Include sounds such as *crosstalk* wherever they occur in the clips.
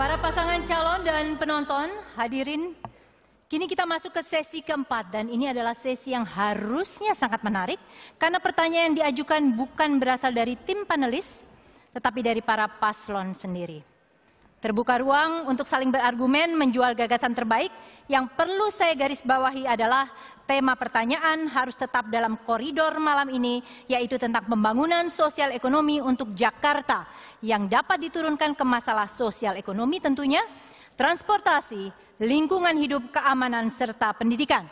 Para pasangan calon dan penonton, hadirin, kini kita masuk ke sesi keempat dan ini adalah sesi yang harusnya sangat menarik karena pertanyaan yang diajukan bukan berasal dari tim panelis tetapi dari para paslon sendiri. Terbuka ruang untuk saling berargumen menjual gagasan terbaik. Yang perlu saya garis bawahi adalah tema pertanyaan harus tetap dalam koridor malam ini, yaitu tentang pembangunan sosial ekonomi untuk Jakarta yang dapat diturunkan ke masalah sosial ekonomi tentunya, transportasi, lingkungan hidup, keamanan, serta pendidikan.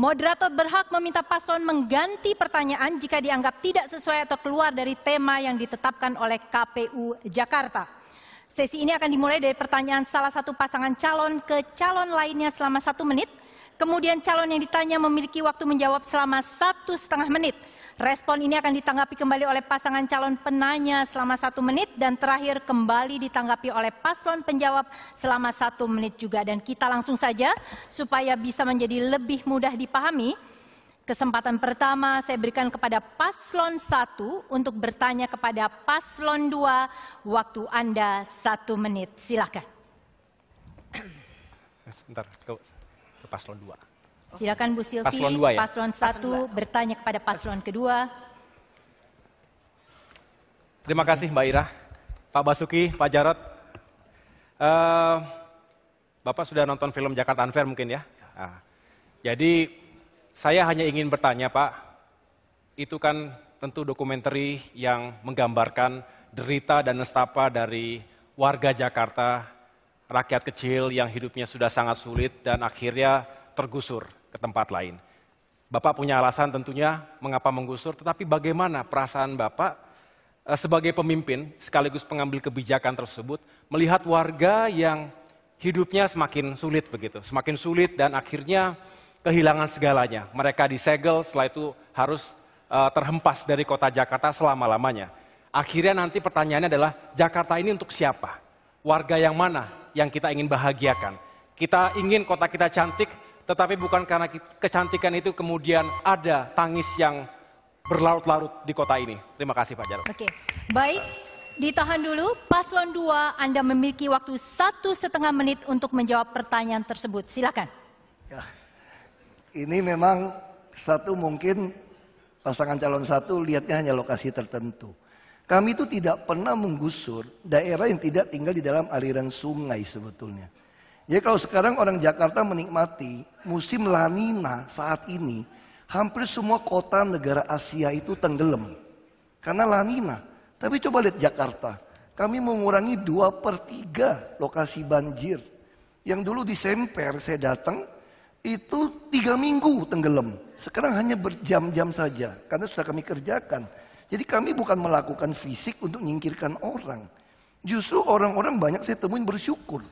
Moderator berhak meminta paslon mengganti pertanyaan jika dianggap tidak sesuai atau keluar dari tema yang ditetapkan oleh KPU Jakarta. Sesi ini akan dimulai dari pertanyaan salah satu pasangan calon ke calon lainnya selama satu menit. Kemudian calon yang ditanya memiliki waktu menjawab selama satu setengah menit. Respon ini akan ditanggapi kembali oleh pasangan calon penanya selama satu menit dan terakhir kembali ditanggapi oleh paslon penjawab selama satu menit juga. Dan kita langsung saja supaya bisa menjadi lebih mudah dipahami. Kesempatan pertama saya berikan kepada paslon 1 untuk bertanya kepada paslon 2. Waktu Anda satu menit. Silakan. *clears throat* Eh, sebentar, ke, ke paslon 2. Silakan Bu Silvi, paslon, 2 ya? paslon 1 bertanya kepada paslon kedua. Terima kasih Mbak Ira, Pak Basuki, Pak Jarot. Uh, eh, Bapak sudah nonton film Jakarta Unfair mungkin ya? Uh, jadi saya hanya ingin bertanya Pak, itu kan tentu dokumenter yang menggambarkan derita dan nestapa dari warga Jakarta, rakyat kecil yang hidupnya sudah sangat sulit dan akhirnya tergusur ke tempat lain. Bapak punya alasan tentunya mengapa menggusur, tetapi bagaimana perasaan Bapak eh, sebagai pemimpin sekaligus pengambil kebijakan tersebut melihat warga yang hidupnya semakin sulit begitu, semakin sulit dan akhirnya kehilangan segalanya. Mereka disegel, setelah itu harus eh, terhempas dari kota Jakarta selama-lamanya. Akhirnya nanti pertanyaannya adalah, Jakarta ini untuk siapa? Warga yang mana yang kita ingin bahagiakan? Kita ingin kota kita cantik, tetapi bukan karena kecantikan itu kemudian ada tangis yang berlarut-larut di kota ini. Terima kasih Pak Jarod. Oke, baik. Ditahan dulu, paslon 2 Anda memiliki waktu satu setengah menit untuk menjawab pertanyaan tersebut. Silakan. Ya. Ini memang satu mungkin pasangan calon satu lihatnya hanya lokasi tertentu. Kami itu tidak pernah menggusur daerah yang tidak tinggal di dalam aliran sungai sebetulnya. Jadi ya, kalau sekarang orang Jakarta menikmati musim lanina saat ini, hampir semua kota negara Asia itu tenggelam. Karena lanina. Tapi coba lihat Jakarta. Kami mengurangi dua per 3 lokasi banjir. Yang dulu disemper, saya datang, itu tiga minggu tenggelam. Sekarang hanya berjam-jam saja, karena sudah kami kerjakan. Jadi kami bukan melakukan fisik untuk menyingkirkan orang. Justru orang-orang banyak saya temuin bersyukur.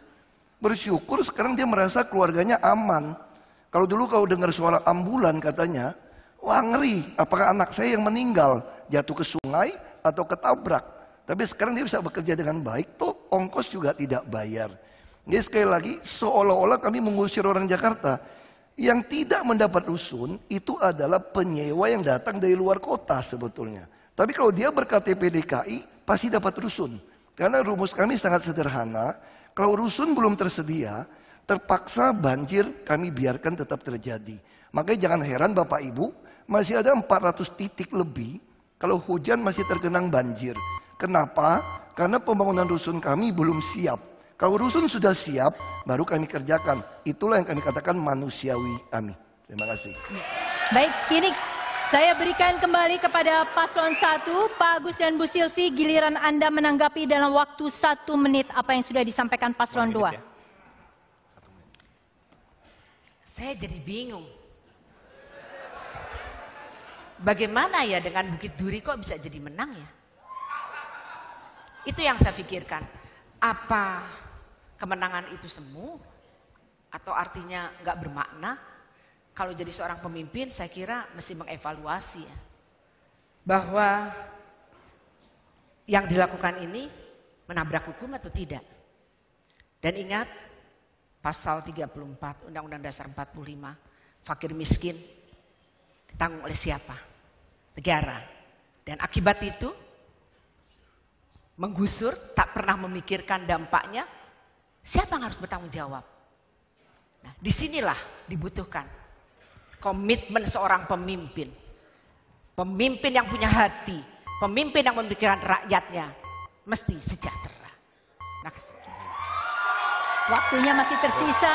Bersyukur sekarang dia merasa keluarganya aman. Kalau dulu kau dengar suara ambulan katanya, wah ngeri, apakah anak saya yang meninggal jatuh ke sungai atau ketabrak. Tapi sekarang dia bisa bekerja dengan baik, tuh ongkos juga tidak bayar. Jadi sekali lagi, seolah-olah kami mengusir orang Jakarta. Yang tidak mendapat rusun itu adalah penyewa yang datang dari luar kota sebetulnya. Tapi kalau dia berKTP DKI pasti dapat rusun. Karena rumus kami sangat sederhana, kalau rusun belum tersedia, terpaksa banjir kami biarkan tetap terjadi. Makanya jangan heran Bapak Ibu, masih ada 400 titik lebih kalau hujan masih tergenang banjir. Kenapa? Karena pembangunan rusun kami belum siap. Kalau rusun sudah siap, baru kami kerjakan. Itulah yang kami katakan manusiawi kami. Terima kasih. Baik, kini saya berikan kembali kepada paslon satu, Pak Agus dan Bu Silvi, giliran Anda menanggapi dalam waktu satu menit apa yang sudah disampaikan paslon 2. menit. Ya. Saya jadi bingung. Bagaimana ya dengan Bukit Duri kok bisa jadi menang ya? Itu yang saya pikirkan. Apa kemenangan itu semu atau artinya nggak bermakna. Kalau jadi seorang pemimpin saya kira mesti mengevaluasi ya. Bahwa yang dilakukan ini menabrak hukum atau tidak. Dan ingat pasal 34 Undang-Undang Dasar 45 fakir miskin ditanggung oleh siapa? Negara. Dan akibat itu menggusur tak pernah memikirkan dampaknya Siapa yang harus bertanggung jawab? Nah, disinilah dibutuhkan komitmen seorang pemimpin. Pemimpin yang punya hati, pemimpin yang memikirkan rakyatnya, mesti sejahtera. Makasih. Nah, Waktunya masih tersisa.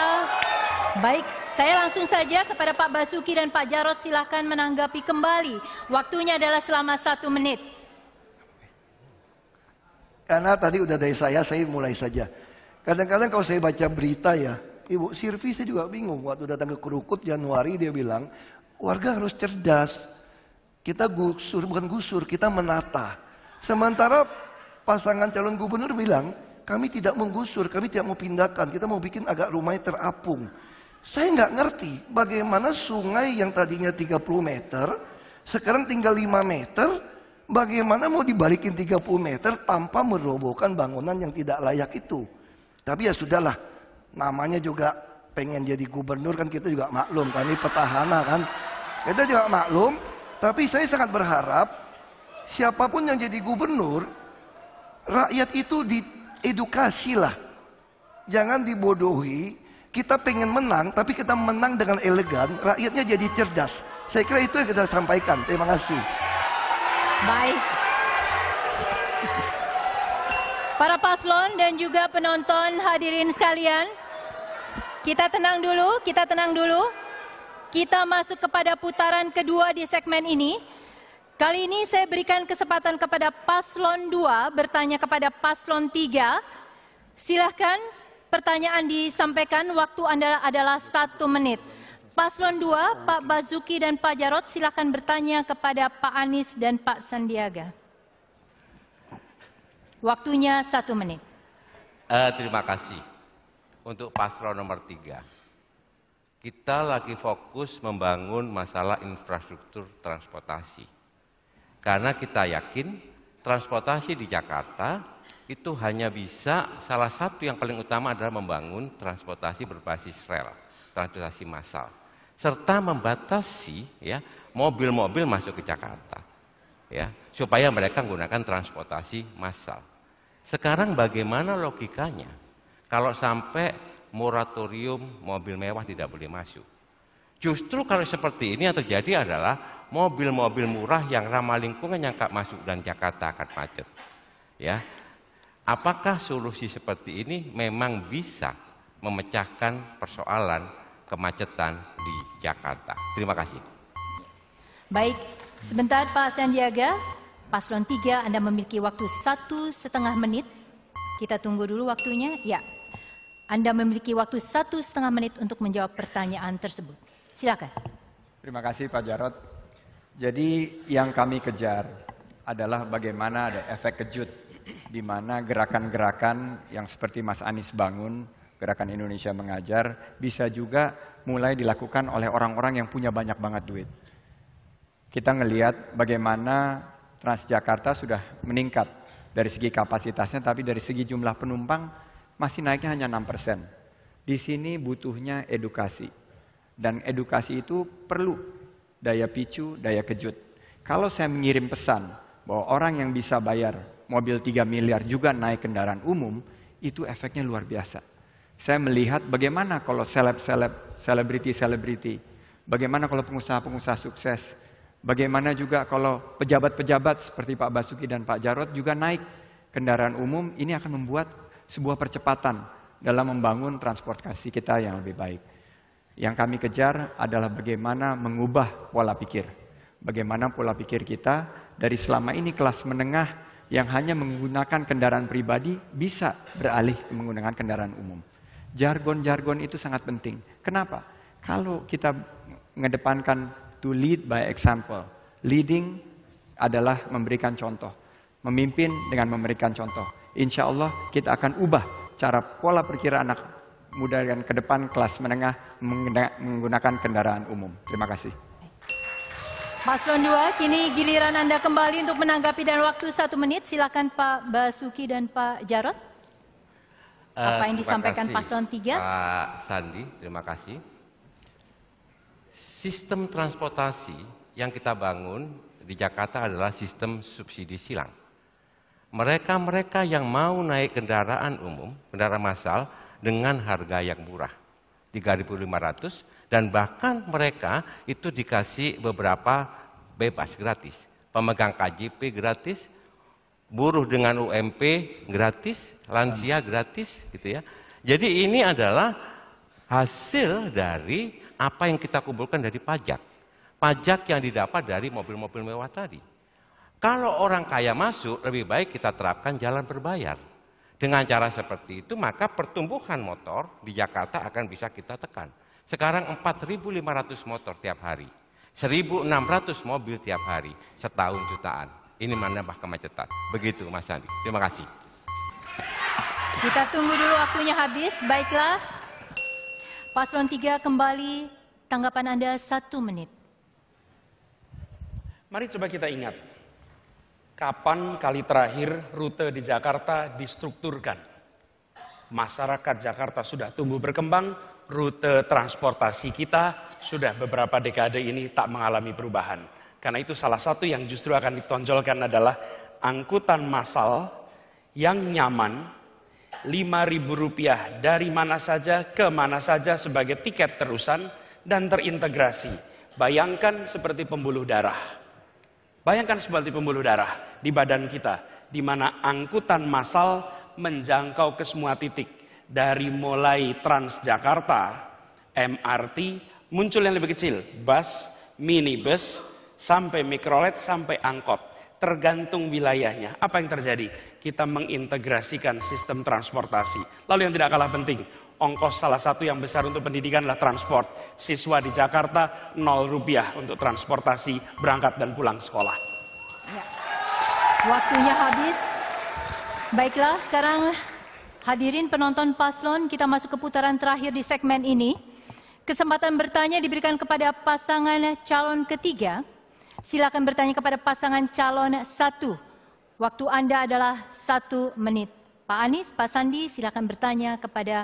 Baik, saya langsung saja kepada Pak Basuki dan Pak Jarot silahkan menanggapi kembali. Waktunya adalah selama satu menit. Karena tadi udah dari saya, saya mulai saja. Kadang-kadang kalau saya baca berita ya, Ibu Sirvi saya juga bingung waktu datang ke Kerukut Januari dia bilang, warga harus cerdas. Kita gusur, bukan gusur, kita menata. Sementara pasangan calon gubernur bilang, kami tidak menggusur, kami tidak mau pindahkan, kita mau bikin agak rumahnya terapung. Saya nggak ngerti bagaimana sungai yang tadinya 30 meter, sekarang tinggal 5 meter, bagaimana mau dibalikin 30 meter tanpa merobohkan bangunan yang tidak layak itu. Tapi ya sudahlah, namanya juga pengen jadi gubernur kan kita juga maklum kan ini petahana kan. Kita juga maklum, tapi saya sangat berharap siapapun yang jadi gubernur rakyat itu diedukasilah. Jangan dibodohi, kita pengen menang tapi kita menang dengan elegan, rakyatnya jadi cerdas. Saya kira itu yang kita sampaikan. Terima kasih. Baik. Para paslon dan juga penonton hadirin sekalian, kita tenang dulu, kita tenang dulu. Kita masuk kepada putaran kedua di segmen ini. Kali ini saya berikan kesempatan kepada paslon 2 bertanya kepada paslon 3. Silahkan pertanyaan disampaikan, waktu Anda adalah satu menit. Paslon 2, Pak Bazuki dan Pak Jarot silahkan bertanya kepada Pak Anies dan Pak Sandiaga. Waktunya satu menit. Uh, terima kasih. Untuk paslon nomor tiga, kita lagi fokus membangun masalah infrastruktur transportasi. Karena kita yakin transportasi di Jakarta itu hanya bisa salah satu yang paling utama adalah membangun transportasi berbasis rel, transportasi massal, serta membatasi ya mobil-mobil masuk ke Jakarta, ya supaya mereka menggunakan transportasi massal. Sekarang bagaimana logikanya kalau sampai moratorium mobil mewah tidak boleh masuk? Justru kalau seperti ini yang terjadi adalah mobil-mobil murah yang ramah lingkungan yang masuk dan Jakarta akan macet. Ya. Apakah solusi seperti ini memang bisa memecahkan persoalan kemacetan di Jakarta? Terima kasih. Baik, sebentar Pak Sandiaga, Paslon 3, Anda memiliki waktu satu setengah menit. Kita tunggu dulu waktunya. Ya, Anda memiliki waktu satu setengah menit untuk menjawab pertanyaan tersebut. Silakan. Terima kasih Pak Jarot. Jadi yang kami kejar adalah bagaimana ada efek kejut di mana gerakan-gerakan yang seperti Mas Anies bangun, gerakan Indonesia mengajar, bisa juga mulai dilakukan oleh orang-orang yang punya banyak banget duit. Kita ngelihat bagaimana Transjakarta sudah meningkat dari segi kapasitasnya, tapi dari segi jumlah penumpang masih naiknya hanya 6 persen. Di sini butuhnya edukasi. Dan edukasi itu perlu daya picu, daya kejut. Kalau saya mengirim pesan bahwa orang yang bisa bayar mobil 3 miliar juga naik kendaraan umum, itu efeknya luar biasa. Saya melihat bagaimana kalau seleb-seleb, selebriti-selebriti, bagaimana kalau pengusaha-pengusaha sukses, Bagaimana juga kalau pejabat-pejabat seperti Pak Basuki dan Pak Jarot juga naik kendaraan umum, ini akan membuat sebuah percepatan dalam membangun transportasi kita yang lebih baik. Yang kami kejar adalah bagaimana mengubah pola pikir. Bagaimana pola pikir kita dari selama ini kelas menengah yang hanya menggunakan kendaraan pribadi bisa beralih ke menggunakan kendaraan umum. Jargon-jargon itu sangat penting. Kenapa? Kalau kita mengedepankan to lead by example. Leading adalah memberikan contoh. Memimpin dengan memberikan contoh. Insya Allah kita akan ubah cara pola perkiraan anak muda dan ke depan kelas menengah menggunakan kendaraan umum. Terima kasih. Paslon 2, kini giliran Anda kembali untuk menanggapi dan waktu satu menit. Silakan Pak Basuki dan Pak Jarot. Apa eh, yang disampaikan Paslon 3? Pak Sandi, terima kasih sistem transportasi yang kita bangun di Jakarta adalah sistem subsidi silang. Mereka-mereka yang mau naik kendaraan umum, kendaraan massal dengan harga yang murah, 3.500 dan bahkan mereka itu dikasih beberapa bebas gratis. Pemegang KJP gratis, buruh dengan UMP gratis, lansia gratis gitu ya. Jadi ini adalah hasil dari apa yang kita kumpulkan dari pajak. Pajak yang didapat dari mobil-mobil mewah tadi. Kalau orang kaya masuk, lebih baik kita terapkan jalan berbayar. Dengan cara seperti itu, maka pertumbuhan motor di Jakarta akan bisa kita tekan. Sekarang 4.500 motor tiap hari, 1.600 mobil tiap hari, setahun jutaan. Ini menambah kemacetan. Begitu Mas Andi. Terima kasih. Kita tunggu dulu waktunya habis. Baiklah, Paslon 3 kembali tanggapan Anda satu menit. Mari coba kita ingat, kapan kali terakhir rute di Jakarta distrukturkan? Masyarakat Jakarta sudah tumbuh berkembang, rute transportasi kita sudah beberapa dekade ini tak mengalami perubahan. Karena itu salah satu yang justru akan ditonjolkan adalah angkutan massal yang nyaman ribu rupiah dari mana saja ke mana saja sebagai tiket terusan dan terintegrasi. Bayangkan seperti pembuluh darah. Bayangkan seperti pembuluh darah di badan kita, di mana angkutan massal menjangkau ke semua titik. Dari mulai Transjakarta, MRT, muncul yang lebih kecil, bus, minibus, sampai mikrolet, sampai angkot tergantung wilayahnya. Apa yang terjadi? Kita mengintegrasikan sistem transportasi. Lalu yang tidak kalah penting, ongkos salah satu yang besar untuk pendidikan adalah transport. Siswa di Jakarta nol rupiah untuk transportasi berangkat dan pulang sekolah. Ya. Waktunya habis. Baiklah, sekarang hadirin penonton paslon, kita masuk ke putaran terakhir di segmen ini. Kesempatan bertanya diberikan kepada pasangan calon ketiga Silakan bertanya kepada pasangan calon satu. Waktu Anda adalah satu menit. Pak Anies, Pak Sandi, silakan bertanya kepada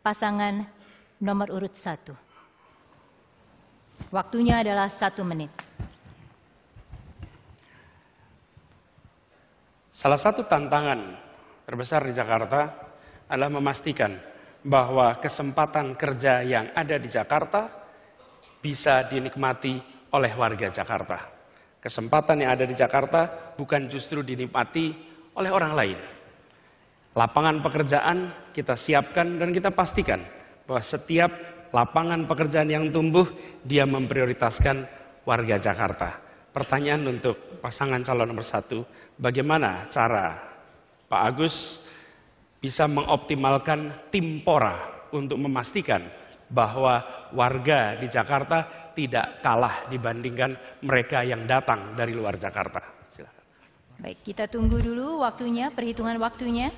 pasangan nomor urut satu. Waktunya adalah satu menit. Salah satu tantangan terbesar di Jakarta adalah memastikan bahwa kesempatan kerja yang ada di Jakarta bisa dinikmati oleh warga Jakarta. Kesempatan yang ada di Jakarta bukan justru dinikmati oleh orang lain. Lapangan pekerjaan kita siapkan dan kita pastikan bahwa setiap lapangan pekerjaan yang tumbuh dia memprioritaskan warga Jakarta. Pertanyaan untuk pasangan calon nomor satu, bagaimana cara Pak Agus bisa mengoptimalkan tim Pora untuk memastikan bahwa warga di Jakarta tidak kalah dibandingkan mereka yang datang dari luar Jakarta. Silahkan. Baik, kita tunggu dulu waktunya, perhitungan waktunya.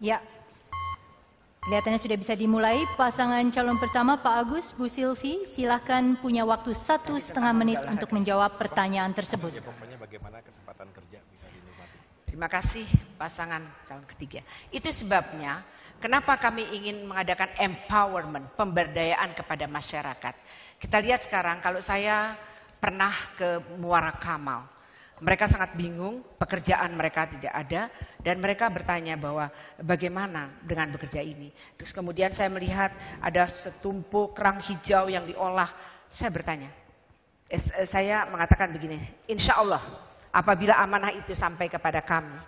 Ya, kelihatannya sudah bisa dimulai. Pasangan calon pertama Pak Agus, Bu Silvi, silahkan punya waktu satu setengah menit untuk menjawab pertanyaan tersebut. Terima kasih pasangan calon ketiga. Itu sebabnya Kenapa kami ingin mengadakan empowerment, pemberdayaan kepada masyarakat? Kita lihat sekarang kalau saya pernah ke Muara Kamal. Mereka sangat bingung, pekerjaan mereka tidak ada dan mereka bertanya bahwa bagaimana dengan bekerja ini. Terus kemudian saya melihat ada setumpuk kerang hijau yang diolah. Saya bertanya, eh, saya mengatakan begini, insya Allah apabila amanah itu sampai kepada kami,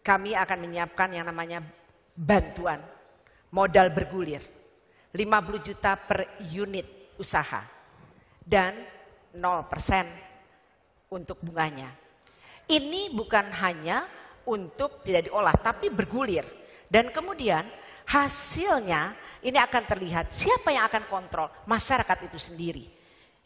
kami akan menyiapkan yang namanya bantuan modal bergulir 50 juta per unit usaha dan 0% untuk bunganya. Ini bukan hanya untuk tidak diolah tapi bergulir dan kemudian hasilnya ini akan terlihat siapa yang akan kontrol masyarakat itu sendiri.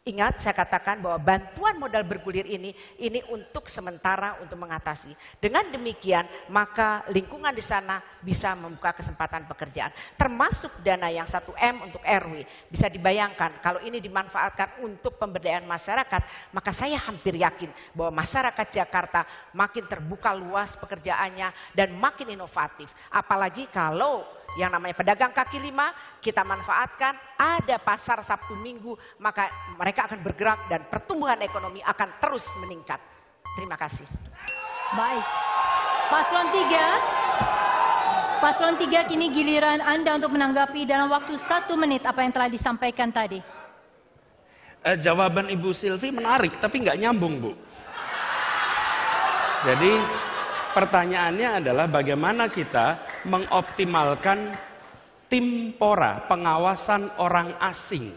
Ingat saya katakan bahwa bantuan modal bergulir ini ini untuk sementara untuk mengatasi. Dengan demikian maka lingkungan di sana bisa membuka kesempatan pekerjaan. Termasuk dana yang 1M untuk RW. Bisa dibayangkan kalau ini dimanfaatkan untuk pemberdayaan masyarakat maka saya hampir yakin bahwa masyarakat Jakarta makin terbuka luas pekerjaannya dan makin inovatif. Apalagi kalau yang namanya pedagang kaki lima, kita manfaatkan, ada pasar Sabtu Minggu, maka mereka akan bergerak dan pertumbuhan ekonomi akan terus meningkat. Terima kasih. Baik. Paslon 3. Paslon 3 kini giliran Anda untuk menanggapi dalam waktu satu menit apa yang telah disampaikan tadi. Eh, jawaban Ibu Silvi menarik, tapi nggak nyambung, Bu. Jadi Pertanyaannya adalah bagaimana kita mengoptimalkan tim pora pengawasan orang asing.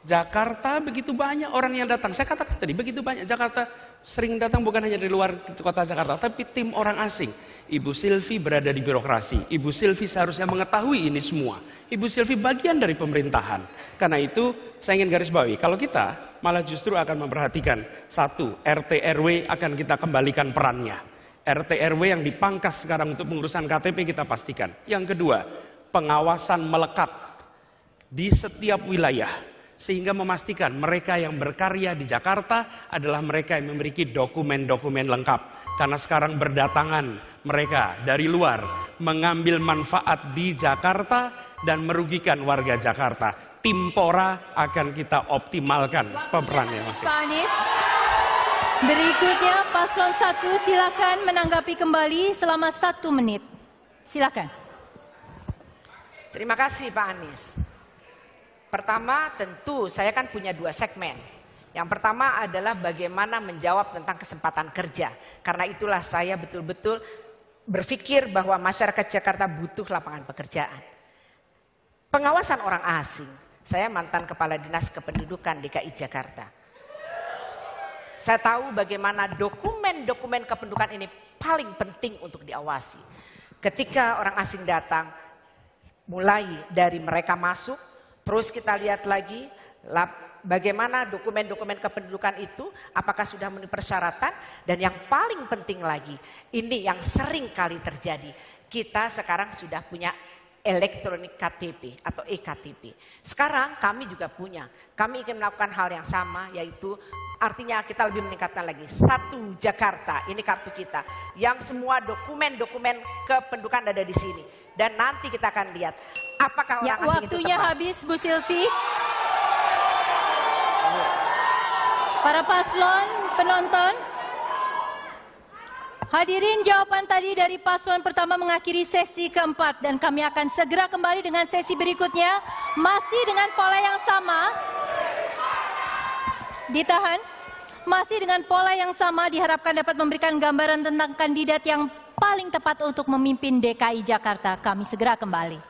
Jakarta begitu banyak orang yang datang. Saya katakan tadi begitu banyak Jakarta sering datang bukan hanya dari luar kota Jakarta, tapi tim orang asing. Ibu Silvi berada di birokrasi. Ibu Silvi seharusnya mengetahui ini semua. Ibu Silvi bagian dari pemerintahan. Karena itu saya ingin garis bawahi, kalau kita malah justru akan memperhatikan satu RT RW akan kita kembalikan perannya. RT RW yang dipangkas sekarang untuk pengurusan KTP kita pastikan. Yang kedua, pengawasan melekat di setiap wilayah sehingga memastikan mereka yang berkarya di Jakarta adalah mereka yang memiliki dokumen-dokumen lengkap. Karena sekarang berdatangan mereka dari luar mengambil manfaat di Jakarta dan merugikan warga Jakarta. Timpora akan kita optimalkan pemerannya masih. Berikutnya paslon satu silakan menanggapi kembali selama satu menit. Silakan. Terima kasih Pak Anies. Pertama tentu saya kan punya dua segmen. Yang pertama adalah bagaimana menjawab tentang kesempatan kerja. Karena itulah saya betul-betul berpikir bahwa masyarakat Jakarta butuh lapangan pekerjaan. Pengawasan orang asing. Saya mantan kepala dinas kependudukan DKI Jakarta saya tahu bagaimana dokumen-dokumen kependudukan ini paling penting untuk diawasi. Ketika orang asing datang, mulai dari mereka masuk, terus kita lihat lagi bagaimana dokumen-dokumen kependudukan itu, apakah sudah memenuhi persyaratan, dan yang paling penting lagi, ini yang sering kali terjadi, kita sekarang sudah punya elektronik KTP atau eKTP. Sekarang kami juga punya. Kami ingin melakukan hal yang sama yaitu artinya kita lebih meningkatkan lagi. Satu Jakarta, ini kartu kita. Yang semua dokumen-dokumen kependudukan ada di sini. Dan nanti kita akan lihat apakah orang ya, asing waktunya itu habis Bu Silvi. Oh. Para paslon, penonton, Hadirin jawaban tadi dari paslon pertama mengakhiri sesi keempat dan kami akan segera kembali dengan sesi berikutnya masih dengan pola yang sama. Ditahan. Masih dengan pola yang sama diharapkan dapat memberikan gambaran tentang kandidat yang paling tepat untuk memimpin DKI Jakarta. Kami segera kembali.